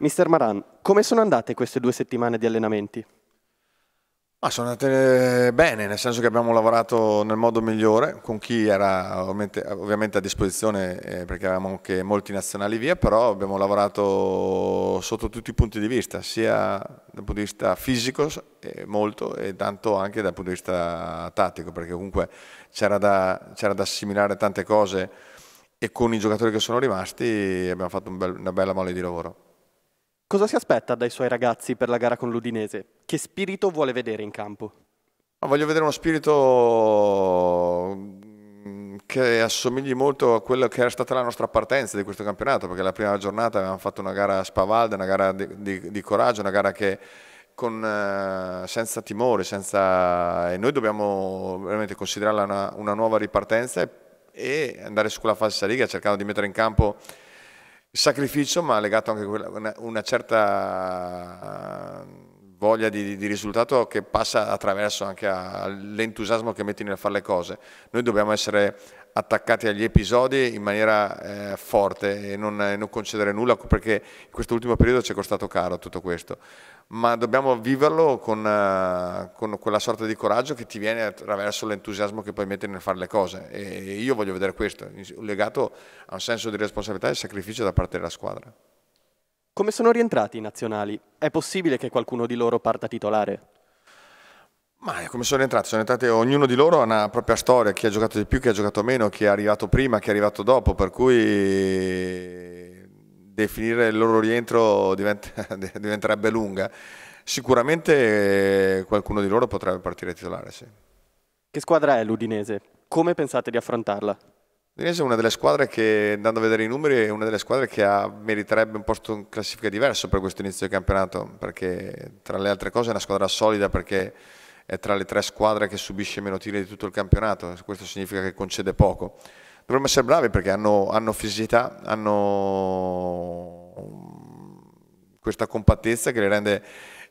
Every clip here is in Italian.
Mister Maran, come sono andate queste due settimane di allenamenti? Ma sono andate eh, bene, nel senso che abbiamo lavorato nel modo migliore, con chi era ovviamente, ovviamente a disposizione, eh, perché avevamo anche molti nazionali via, però abbiamo lavorato sotto tutti i punti di vista, sia dal punto di vista fisico eh, molto e tanto anche dal punto di vista tattico, perché comunque c'era da, da, assimilare tante cose e con i giocatori che sono rimasti abbiamo fatto un bel, una bella mole di lavoro. Cosa si aspetta dai suoi ragazzi per la gara con l'Udinese? Che spirito vuole vedere in campo? voglio vedere uno spirito mm, che assomigli molto a quello che era stata la nostra partenza di questo campionato, perché la prima giornata avevamo fatto una gara spavalda, una gara di, di, di coraggio, una gara che con, eh, senza timore, senza... e noi dobbiamo veramente considerarla una, una nuova ripartenza e andare su quella falsa riga cercando di mettere in campo il sacrificio, ma legato anche a una certa voglia di, di, risultato che passa attraverso anche all'entusiasmo che metti nel fare le cose. Noi dobbiamo essere attaccati agli episodi in maniera eh, forte e non, eh, non, concedere nulla perché in questo ultimo periodo ci è costato caro tutto questo, ma dobbiamo viverlo con, eh, con, quella sorta di coraggio che ti viene attraverso l'entusiasmo che poi metti nel fare le cose e io voglio vedere questo legato a un senso di responsabilità e sacrificio da parte della squadra. Come sono rientrati i nazionali? È possibile che qualcuno di loro parta titolare? Ma come sono entrati? Sono entrati, ognuno di loro ha una propria storia, chi ha giocato di più, chi ha giocato meno, chi è arrivato prima, chi è arrivato dopo, per cui definire il loro rientro diventa, diventerebbe lunga. Sicuramente qualcuno di loro potrebbe partire titolare, sì. Che squadra è l'Udinese? Come pensate di affrontarla? L'Udinese è una delle squadre che, andando a vedere i numeri, è una delle squadre che ha, meriterebbe un posto in classifica diverso per questo inizio di campionato, perché tra le altre cose è una squadra solida perché è tra le tre squadre che subisce meno tiri di tutto il campionato, questo significa che concede poco. Dovremmo essere bravi perché hanno, hanno fisicità, hanno mm, questa compattezza che le rende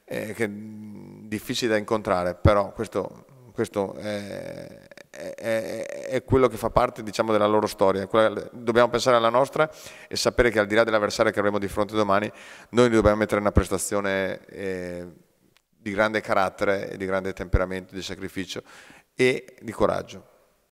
eh, che difficili da incontrare, però questo, questo è, è, è quello che fa parte diciamo, della loro storia. dobbiamo pensare alla nostra e sapere che al di là dell'avversario che avremo di fronte domani, noi dobbiamo mettere una prestazione eh, di grande carattere, di grande temperamento, di sacrificio e di coraggio.